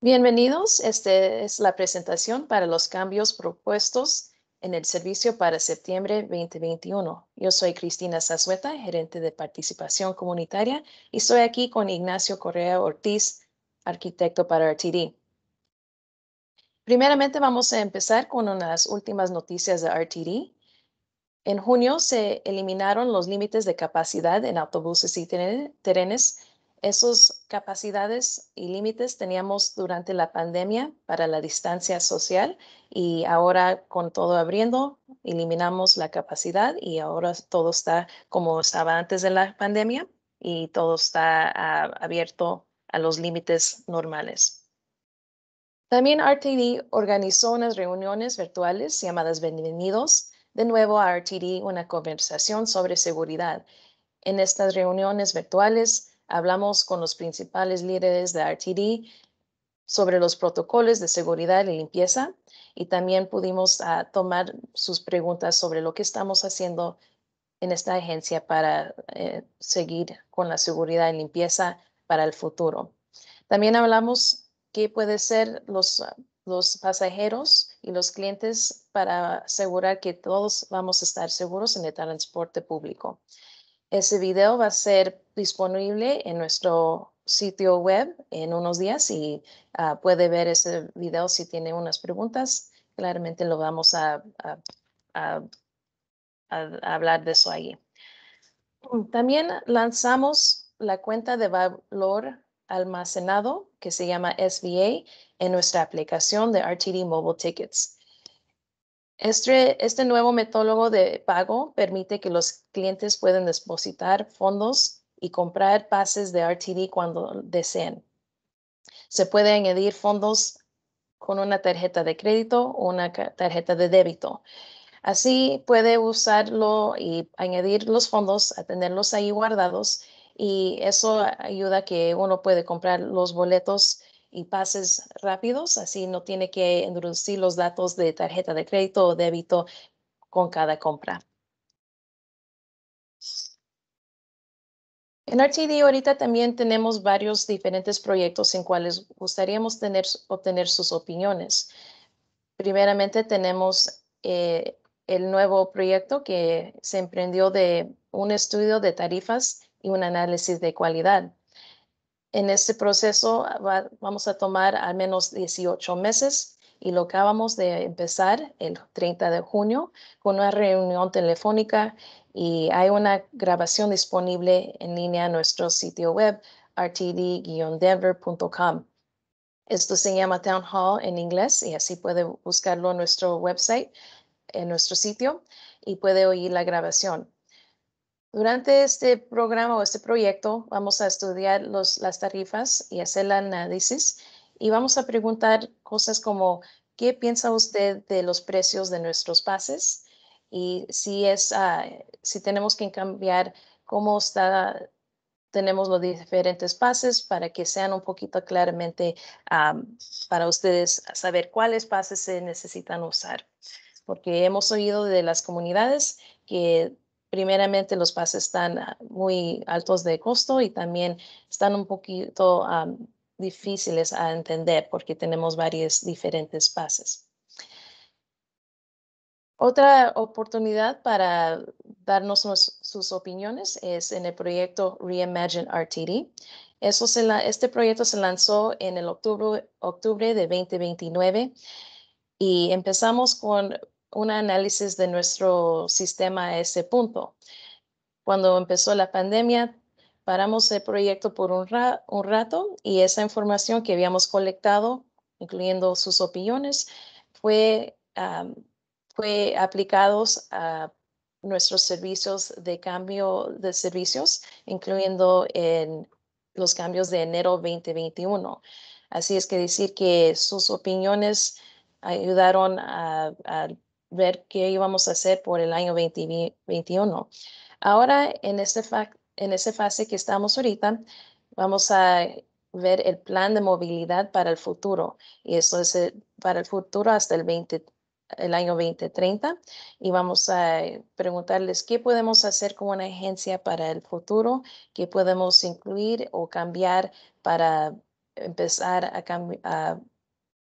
Bienvenidos, esta es la presentación para los cambios propuestos en el servicio para septiembre 2021. Yo soy Cristina Zazueta, gerente de participación comunitaria, y estoy aquí con Ignacio Correa Ortiz, arquitecto para RTD. Primeramente vamos a empezar con unas últimas noticias de RTD. En junio se eliminaron los límites de capacidad en autobuses y trenes esas capacidades y límites teníamos durante la pandemia para la distancia social y ahora con todo abriendo, eliminamos la capacidad y ahora todo está como estaba antes de la pandemia y todo está abierto a los límites normales. También RTD organizó unas reuniones virtuales llamadas Bienvenidos, de nuevo a RTD, una conversación sobre seguridad. En estas reuniones virtuales hablamos con los principales líderes de RTD sobre los protocolos de seguridad y limpieza y también pudimos ah, tomar sus preguntas sobre lo que estamos haciendo en esta agencia para eh, seguir con la seguridad y limpieza para el futuro. También hablamos qué puede ser los pasajeros y los clientes para asegurar que todos vamos a estar seguros en el transporte público. Ese video va a ser disponible en nuestro sitio web en unos días y ah, puede ver ese video si tiene unas preguntas. Claramente lo vamos a, hablar de eso allí. También lanzamos la cuenta de valor almacenado que se llama SVA en nuestra aplicación de RTD Mobile Tickets. Este, este, nuevo metólogo de pago permite que los clientes puedan depositar fondos y comprar pases de RTD cuando deseen. Se puede añadir fondos con una tarjeta de crédito o una tarjeta de débito. Así puede usarlo y añadir los fondos, tenerlos ahí guardados y eso ayuda a que uno puede comprar los boletos y pases rápidos, así no tiene que introducir los datos de tarjeta de crédito o débito con cada compra. En RTD ahorita también tenemos varios diferentes proyectos en cuales gustaríamos tener, obtener sus opiniones. Primeramente tenemos eh, el nuevo proyecto que se emprendió de un estudio de tarifas y un análisis de cualidad. En este proceso ah, vamos a tomar al menos 18 meses y lo acabamos de empezar el 30 de junio con una reunión telefónica y hay una grabación disponible en línea en nuestro sitio web rtd-denver.com. Esto se llama Town Hall en inglés y así puede buscarlo nuestro website, en nuestro sitio y puede oír la grabación. Durante este programa o este proyecto vamos a estudiar las tarifas y hacer el análisis y vamos a preguntar cosas como ¿qué piensa usted de los precios de nuestros pases? Y si es, ah, si tenemos que cambiar cómo está, tenemos los diferentes pases para que sean un poquito claramente ah, para ustedes saber cuáles pases se necesitan usar. Porque hemos oído de las comunidades que primeramente los pases están ah, muy altos de costo y también están un poquito difíciles a entender porque tenemos varios diferentes pases. Otra oportunidad para darnos sus opiniones es en el proyecto Reimagine RTD. Eso la, este proyecto se lanzó en el octubre, octubre de 2029 y empezamos con un análisis de nuestro sistema a ese punto. Cuando empezó la pandemia, paramos el proyecto por un, un rato y esa información que habíamos colectado, incluyendo sus opiniones, fue, aplicada fue aplicados a nuestros servicios de cambio de servicios, incluyendo en los cambios de enero 2021. Así es que decir que sus opiniones ayudaron a ver qué íbamos a hacer por el año 2021. Ahora, en, este en fase que estamos ahorita, vamos a ver el plan de movilidad para el futuro. Y eso es eh, para el futuro hasta el 20, el año 2030 y vamos a preguntarles qué podemos hacer como una agencia para el futuro, qué podemos incluir o cambiar para empezar a, a,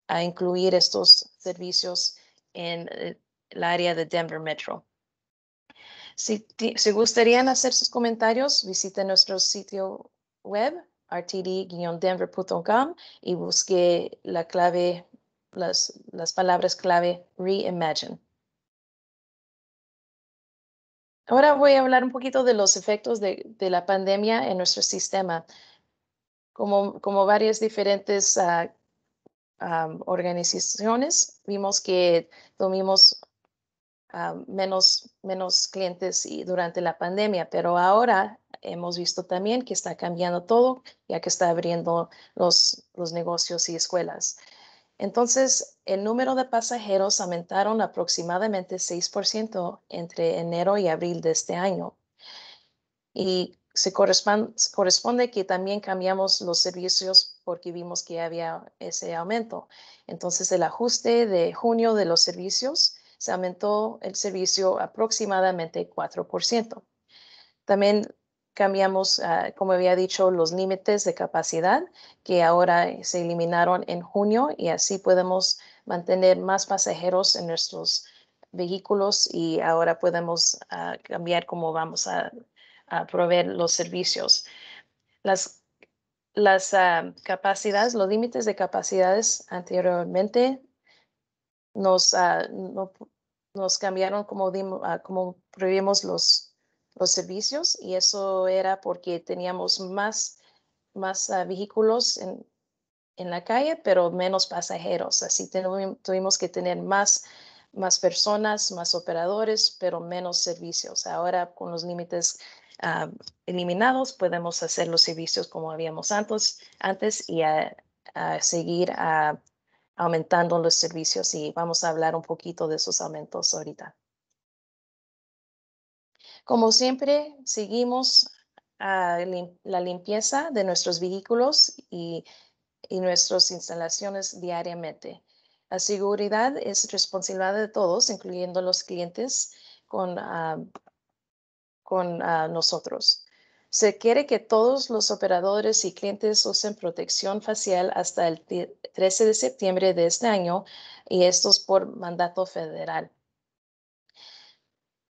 a incluir estos servicios en el eh, el área de Denver Metro. Si, si gustarían hacer sus comentarios, visite nuestro sitio web rtd-denver.com y busque la clave, las, las palabras clave reimagine. Ahora voy a hablar un poquito de los efectos de, la pandemia en nuestro sistema. Como, como varias diferentes ah, ah, organizaciones, vimos que tuvimos Ah, menos, menos clientes y durante la pandemia, pero ahora hemos visto también que está cambiando todo, ya que está abriendo los, los negocios y escuelas. Entonces, el número de pasajeros aumentaron aproximadamente 6% entre enero y abril de este año. Y se corresponde, corresponde, que también cambiamos los servicios porque vimos que había ese aumento. Entonces, el ajuste de junio de los servicios se aumentó el servicio aproximadamente 4%. También cambiamos, ah, como había dicho, los límites de capacidad que ahora se eliminaron en junio y así podemos mantener más pasajeros en nuestros vehículos y ahora podemos ah, cambiar cómo vamos a, proveer los servicios. Las, las ah, capacidades, los límites de capacidades anteriormente nos, ah, nos cambiaron como, dimos, ah, como prohibimos los, los servicios y eso era porque teníamos más, más ah, vehículos en, en, la calle, pero menos pasajeros. Así tuvimos que tener más, más personas, más operadores, pero menos servicios. Ahora con los límites eliminados podemos hacer los servicios como habíamos antes, antes y a seguir a aumentando los servicios y vamos a hablar un poquito de esos aumentos ahorita. Como siempre, seguimos la limpieza de nuestros vehículos y, nuestras instalaciones diariamente. La seguridad es responsabilidad de todos, incluyendo los clientes, con, ah, con ah, nosotros. Se quiere que todos los operadores y clientes usen protección facial hasta el 13 de septiembre de este año y esto es por mandato federal.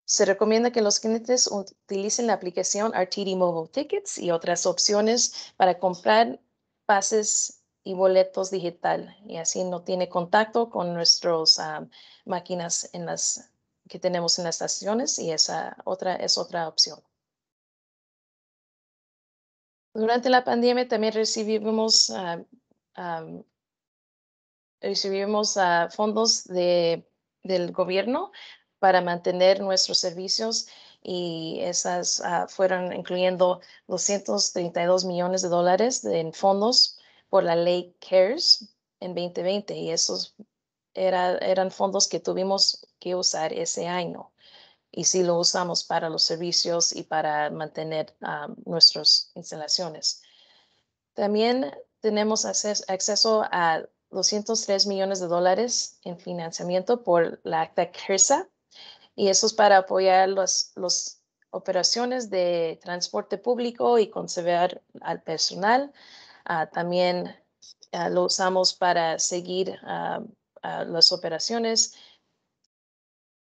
Se recomienda que los clientes utilicen la aplicación RTD Mobile Tickets y otras opciones para comprar pases y boletos digital y así no tiene contacto con nuestras ah, máquinas en las, que tenemos en las estaciones y esa otra es otra opción. Durante la pandemia también recibimos, ah, ah, recibimos ah, fondos de, del gobierno para mantener nuestros servicios y esas fueron incluyendo 232 millones de dólares en fondos por la ley CARES en 2020 y esos era, eran fondos que tuvimos que usar ese año y si lo usamos para los servicios y para mantener ah, nuestras instalaciones. También tenemos acceso a 203 millones de dólares en financiamiento por la acta CRESA y eso es para apoyar las los operaciones de transporte público y conservar al personal. Ah, también ah, lo usamos para seguir las operaciones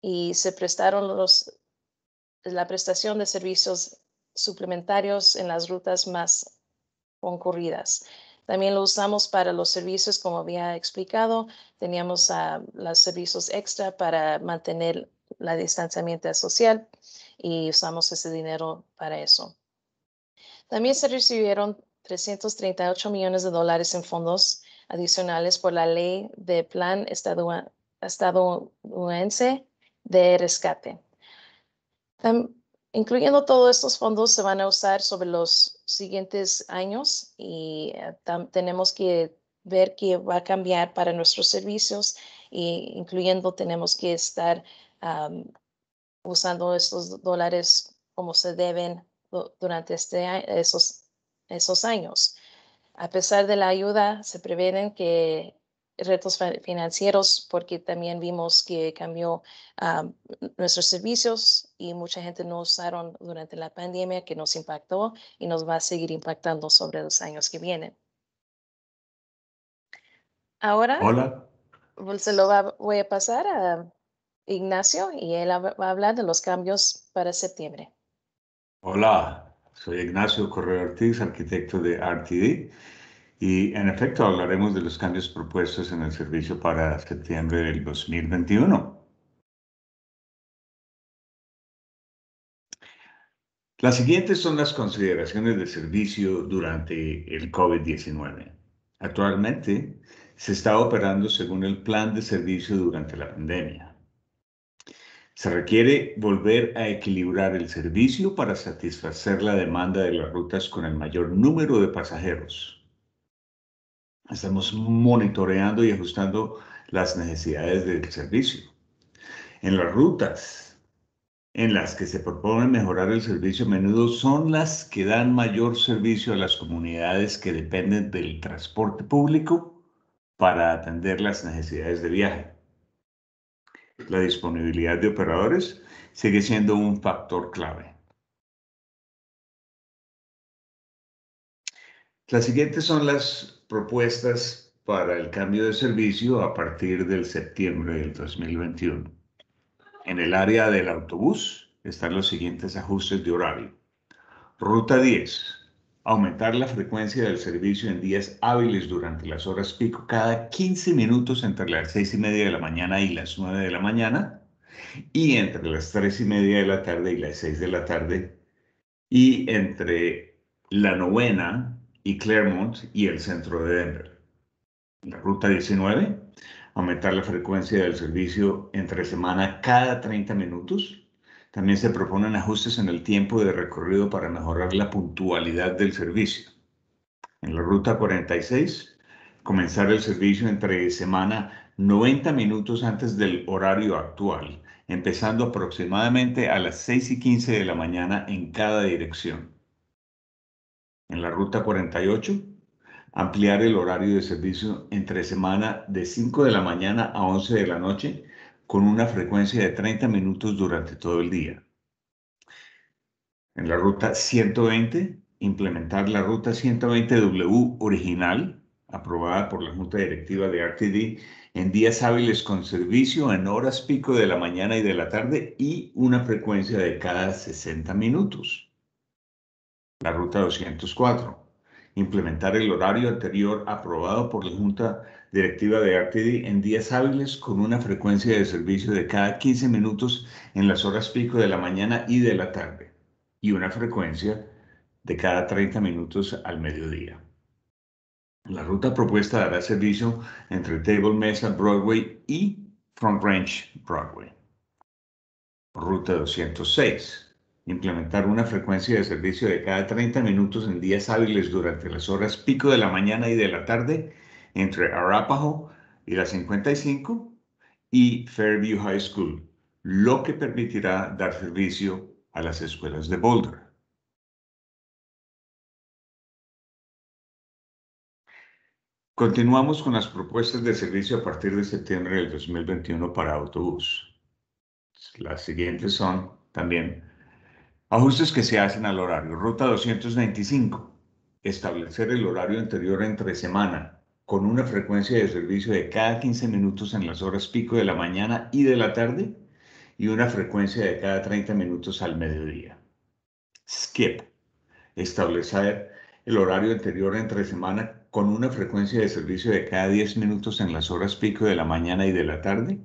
y se prestaron los, la prestación de servicios suplementarios en las rutas más concurridas. También lo usamos para los servicios, como había explicado, teníamos ah, los servicios extra para mantener la distanciamiento social y usamos ese dinero para eso. También se recibieron 338 millones de dólares en fondos adicionales por la ley de plan estadounidense de rescate. incluyendo todos estos fondos se van a usar sobre los siguientes años y eh, tenemos que ver qué va a cambiar para nuestros servicios e incluyendo tenemos que estar usando estos dólares como se deben durante este, esos, esos años. A pesar de la ayuda, se prevén que retos financieros porque también vimos que cambió nuestros servicios y mucha gente no usaron durante la pandemia que nos impactó y nos va a seguir impactando sobre los años que vienen. Ahora Hola. Pues, se lo voy a pasar a Ignacio y él va a hablar de los cambios para septiembre. Hola, soy Ignacio Correa Ortiz, arquitecto de RTD. Y en efecto, hablaremos de los cambios propuestos en el servicio para septiembre del 2021. Las siguientes son las consideraciones de servicio durante el COVID-19. Actualmente se está operando según el plan de servicio durante la pandemia. Se requiere volver a equilibrar el servicio para satisfacer la demanda de las rutas con el mayor número de pasajeros estamos monitoreando y ajustando las necesidades del servicio. En las rutas en las que se propone mejorar el servicio a menudo son las que dan mayor servicio a las comunidades que dependen del transporte público para atender las necesidades de viaje. La disponibilidad de operadores sigue siendo un factor clave. Las siguientes son las propuestas para el cambio de servicio a partir del septiembre del 2021. En el área del autobús están los siguientes ajustes de horario. Ruta 10. Aumentar la frecuencia del servicio en días hábiles durante las horas pico cada 15 minutos entre las 6 y media de la mañana y las 9 de la mañana y entre las 3 y media de la tarde y las 6 de la tarde y entre la novena y Claremont y el centro de Denver. La ruta 19, aumentar la frecuencia del servicio entre semana cada 30 minutos. También se proponen ajustes en el tiempo de recorrido para mejorar la puntualidad del servicio. En la ruta 46, comenzar el servicio entre semana 90 minutos antes del horario actual, empezando aproximadamente a las 6 y 15 de la mañana en cada dirección en la ruta 48, ampliar el horario de servicio entre semana de 5 de la mañana a 11 de la noche con una frecuencia de 30 minutos durante todo el día. En la ruta 120, implementar la ruta 120W original, aprobada por la Junta Directiva de RTD, en días hábiles con servicio, en horas pico de la mañana y de la tarde y una frecuencia de cada 60 minutos la ruta 204. Implementar el horario anterior aprobado por la Junta Directiva de RTD en días hábiles con una frecuencia de servicio de cada 15 minutos en las horas pico de la mañana y de la tarde y una frecuencia de cada 30 minutos al mediodía. La ruta propuesta dará servicio entre Table Mesa Broadway y Front Range Broadway. Ruta 206 implementar una frecuencia de servicio de cada 30 minutos en días hábiles durante las horas pico de la mañana y de la tarde entre Arapaho y la 55 y Fairview High School, lo que permitirá dar servicio a las escuelas de Boulder. Continuamos con las propuestas de servicio a partir de septiembre del 2021 para autobús. Las siguientes son también Ajustes que se hacen al horario. Ruta 225. Establecer el horario anterior entre semana con una frecuencia de servicio de cada 15 minutos en las horas pico de la mañana y de la tarde y una frecuencia de cada 30 minutos al mediodía. Skip. Establecer el horario anterior entre semana con una frecuencia de servicio de cada 10 minutos en las horas pico de la mañana y de la tarde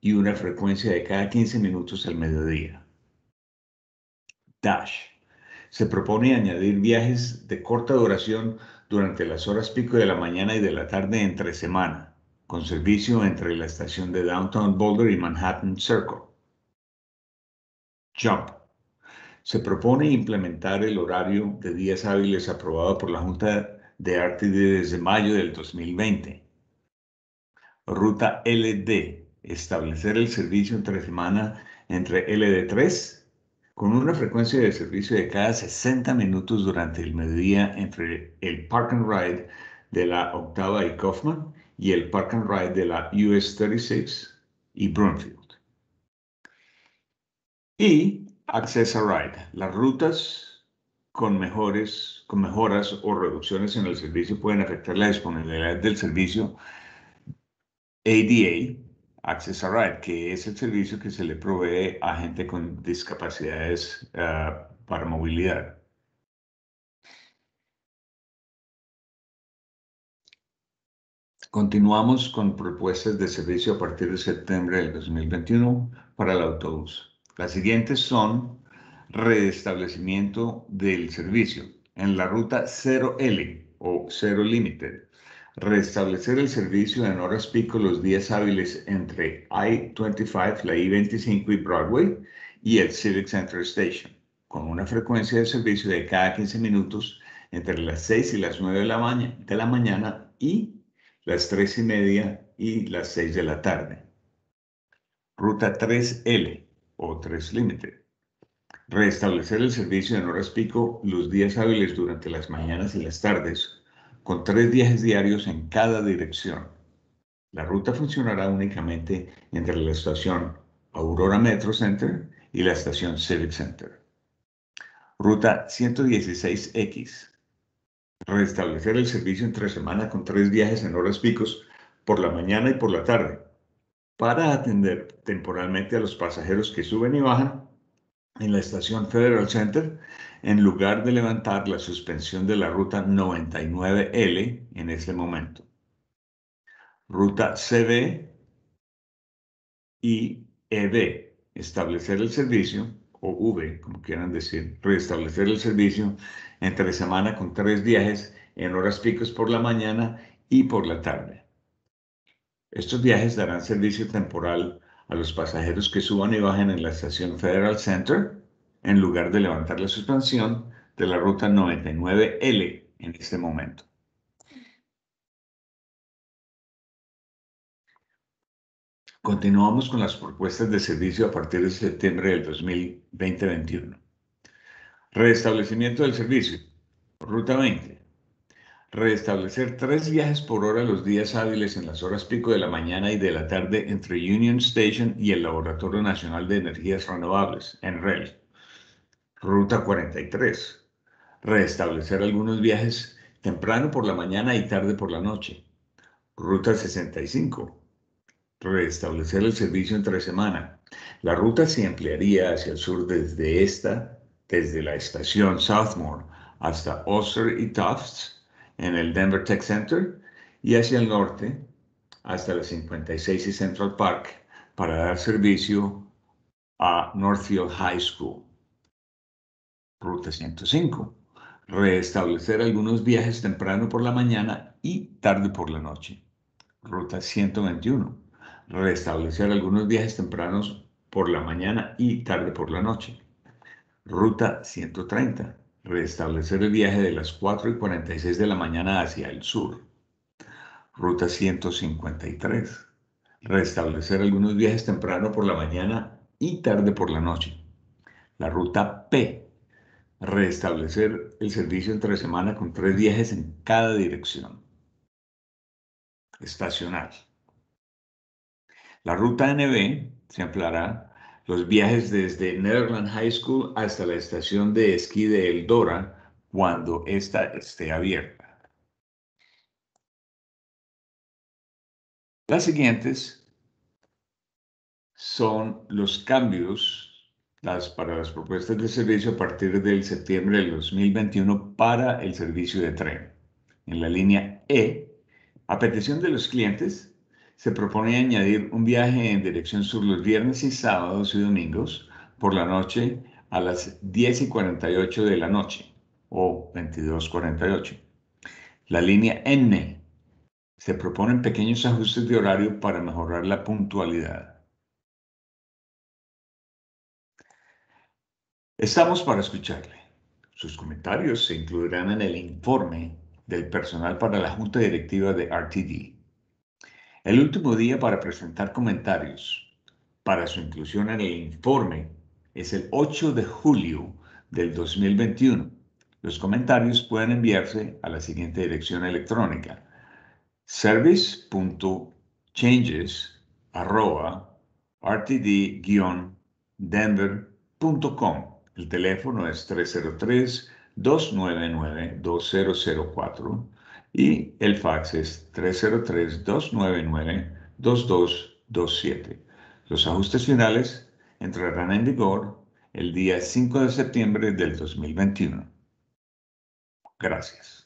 y una frecuencia de cada 15 minutos al mediodía. Dash. Se propone añadir viajes de corta duración durante las horas pico de la mañana y de la tarde entre semana, con servicio entre la estación de Downtown Boulder y Manhattan Circle. Jump. Se propone implementar el horario de días hábiles aprobado por la Junta de Arte desde mayo del 2020. Ruta LD. Establecer el servicio entre semana entre LD3 con una frecuencia de servicio de cada 60 minutos durante el mediodía entre el Park and Ride de la Octava y Kaufman y el Park and Ride de la US 36 y Broomfield. Y Access a Ride, las rutas con, mejores, con mejoras o reducciones en el servicio pueden afectar la disponibilidad del servicio ADA Access a Ride, que es el servicio que se le provee a gente con discapacidades ah, para movilidad. Continuamos con propuestas de servicio a partir de septiembre del 2021 para el autobús. Las siguientes son reestablecimiento del servicio en la ruta 0L o 0 Limited restablecer el servicio en horas pico los días hábiles entre I-25, la I-25 y Broadway y el Civic Center Station, con una frecuencia de servicio de cada 15 minutos entre las 6 y las 9 de la, mañana y las 3 y media y las 6 de la tarde. Ruta 3L o 3 Limited. Restablecer el servicio en horas pico los días hábiles durante las mañanas y las tardes con tres viajes diarios en cada dirección. La ruta funcionará únicamente entre la estación Aurora Metro Center y la estación Civic Center. Ruta 116X. Restablecer el servicio entre semana con tres viajes en horas picos por la mañana y por la tarde para atender temporalmente a los pasajeros que suben y bajan en la estación Federal Center en lugar de levantar la suspensión de la ruta 99L en ese momento. Ruta CB y EB, establecer el servicio, o V, como quieran decir, restablecer el servicio entre semana con tres viajes en horas picos por la mañana y por la tarde. Estos viajes darán servicio temporal a los pasajeros que suban y bajen en la estación Federal Center, en lugar de levantar la suspensión de la ruta 99L en este momento. Continuamos con las propuestas de servicio a partir de septiembre del 2020-21. Restablecimiento del servicio. Ruta 20. Restablecer tres viajes por hora los días hábiles en las horas pico de la mañana y de la tarde entre Union Station y el Laboratorio Nacional de Energías Renovables, en REL. Ruta 43. Restablecer algunos viajes temprano por la mañana y tarde por la noche. Ruta 65. Restablecer el servicio entre semana. La ruta se ampliaría hacia el sur desde esta, desde la estación Southmore hasta Oster y Tufts en el Denver Tech Center y hacia el norte hasta la 56 y Central Park para dar servicio a Northfield High School. Ruta 105. Restablecer algunos viajes temprano por la mañana y tarde por la noche. Ruta 121. Restablecer algunos viajes tempranos por la mañana y tarde por la noche. Ruta 130. Restablecer el viaje de las 4 y 46 de la mañana hacia el sur. Ruta 153. Restablecer algunos viajes temprano por la mañana y tarde por la noche. La ruta P restablecer el servicio entre semana con tres viajes en cada dirección estacional. La ruta NB se ampliará los viajes desde Netherland High School hasta la estación de esquí de Eldora cuando ésta esté abierta. Las siguientes son los cambios las, para las propuestas de servicio a partir del septiembre del 2021 para el servicio de tren. En la línea E, a petición de los clientes, se propone añadir un viaje en dirección sur los viernes y sábados y domingos por la noche a las 10 y 48 de la noche o 22.48. La línea N. Se proponen pequeños ajustes de horario para mejorar la puntualidad. Estamos para escucharle. Sus comentarios se incluirán en el informe del personal para la Junta Directiva de RTD. El último día para presentar comentarios para su inclusión en el informe es el 8 de julio del 2021. Los comentarios pueden enviarse a la siguiente dirección electrónica: service.changes@rtd-denver.com. El teléfono es 303-299-2004 y el fax es 303-299-2227. Los ajustes finales entrarán en vigor el día 5 de septiembre del 2021. Gracias.